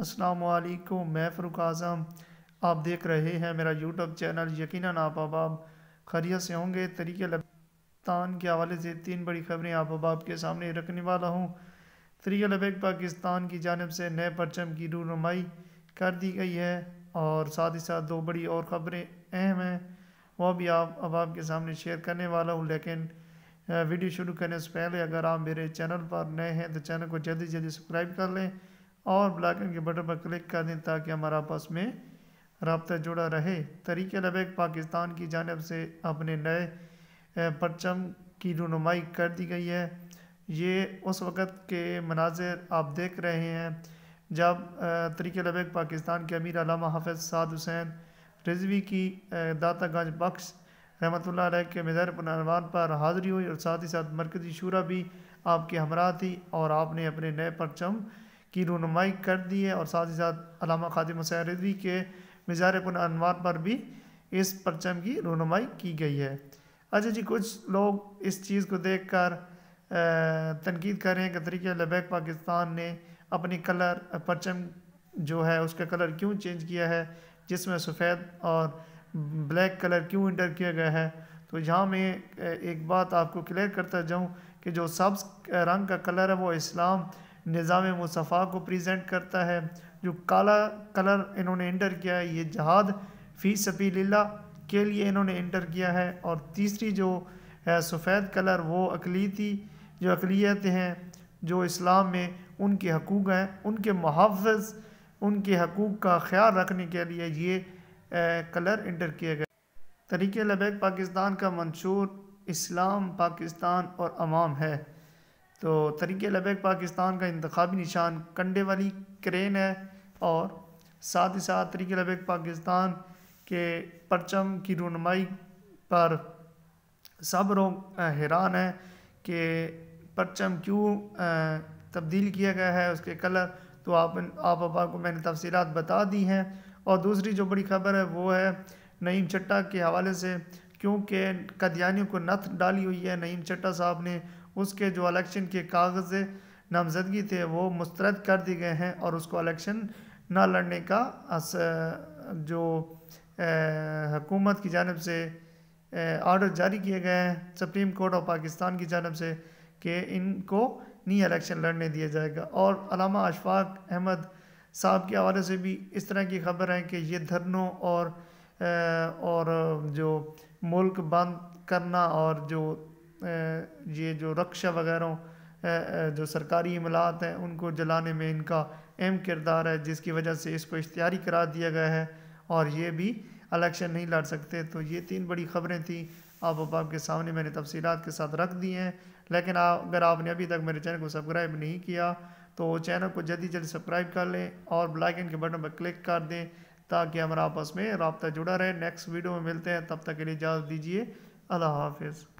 असलकुम मैं फ़रूक आज़म आप देख रहे हैं मेरा यूट्यूब चैनल यकीन आप अबाब खरीत से होंगे तरीके लबान के हवाले से तीन बड़ी खबरें आप अबाब के सामने रखने वाला हूँ तरीके लबैक पाकिस्तान की जानब से नए परचम की रूनुमाई कर दी गई है और साथ ही साथ दो बड़ी और ख़बरें अहम हैं वह भी आप अब के सामने शेयर करने वाला हूँ लेकिन वीडियो शुरू करने से पहले अगर आप मेरे चैनल पर नए हैं तो चैनल को जल्दी जल्दी सब्सक्राइब कर लें और ब्लैक एंड के बटन पर क्लिक कर दें ताकि हमारा आपस में रबता जुड़ा रहे तरीके लबैक पाकिस्तान की जानब से अपने नए परचम की रनुमाई कर दी गई है ये उस वक़्त के मनाजिर आप देख रहे हैं जब तरीके लबैक पाकिस्तान के अमीर अलामा हाफिज साद हुसैन रिजवी की दाता गंज बख्श रहमत के मज़ार पुनर्वान पर हाज़िरी हुई और साथ ही साथ मरकज़ी शूरा भी आपके हमरा थी और आपने अपने नए परचम की रनुमाई कर दी है और साथ ही साथ अलामा खादिम सैरवी के मज़ार अनवार पर भी इस परचम की रनुमाई की गई है अच्छा जी कुछ लोग इस चीज़ को देख कर तनकीद कर रहे हैं कि तरीके लबैक पाकिस्तान ने अपनी कलर परचम जो है उसका कलर क्यों चेंज किया है जिसमें सफ़ेद और ब्लैक कलर क्यों इंटर किया गया है तो यहाँ मैं एक बात आपको क्लियर करता जाऊँ कि जो सब्ज़ रंग का कलर है वो इस्लाम निज़ाम मुसफ़ा को प्रेजेंट करता है जो काला कलर इन्होंने इंटर किया है ये जहाद फ़ी सपी के लिए इन्होंने इंटर किया है और तीसरी जो है सफ़ेद कलर वो अकलीती जो अकलीत हैं जो इस्लाम में उनके हकूक़ हैं उनके मुहाफ़ उनके हकूक़ का ख्याल रखने के लिए ये ए, कलर इंटर किया गया तरीके लबैक पाकिस्तान का मंशूर इस्लाम पाकिस्तान और अमाम है तो तरीक़ लबैक पाकिस्तान का इंतबी निशान कंडे वाली क्रेन है और साथ ही साथ तरीक़ लबैक पाकिस्तान के परचम की रनमाई पर सब लोग हैरान हैं कि परचम क्यों तब्दील किया गया है उसके कलर तो आप आप आपको मैंने तफसीत बता दी हैं और दूसरी जो बड़ी खबर है वो है नईम चट्टा के हवाले से क्योंकि कदियानियों को नथ डाली हुई है नईम चट्टा साहब ने उसके जो अलेक्शन के कागज़ नामजदगी थे वो मुस्तरद कर दिए गए हैं और उसको अलेक्शन ना लड़ने का अस, जो हकूमत की जानब से आर्डर जारी किए गए हैं सुप्रीम कोर्ट ऑफ पाकिस्तान की जानब से कि इनको नई इलेक्शन लड़ने दिया जाएगा और अलामा अशफाक अहमद साहब के हवाले से भी इस तरह की खबर है कि ये धरनों और और जो मुल्क बंद करना और जो ये जो रक्षा वगैरह जो सरकारी अमलात हैं उनको जलाने में इनका अहम किरदार है जिसकी वजह से इसको इश्तारी करा दिया गया है और ये भी इलेक्शन नहीं लड़ सकते तो ये तीन बड़ी खबरें थी आप अब आपके सामने मैंने तफसीत के साथ रख दी हैं लेकिन अगर आपने अभी तक मेरे चैनल को सब्सक्राइब नहीं किया तो चैनल को जल्दी जल्दी सब्सक्राइब कर लें और ब्लाइकन के बटन पर क्लिक कर दें ताकि हमारा आपस में रबता जुड़ा रहे नेक्स्ट वीडियो में मिलते हैं तब तक के लिए इजाज़त दीजिए अल्लाह हाफिज़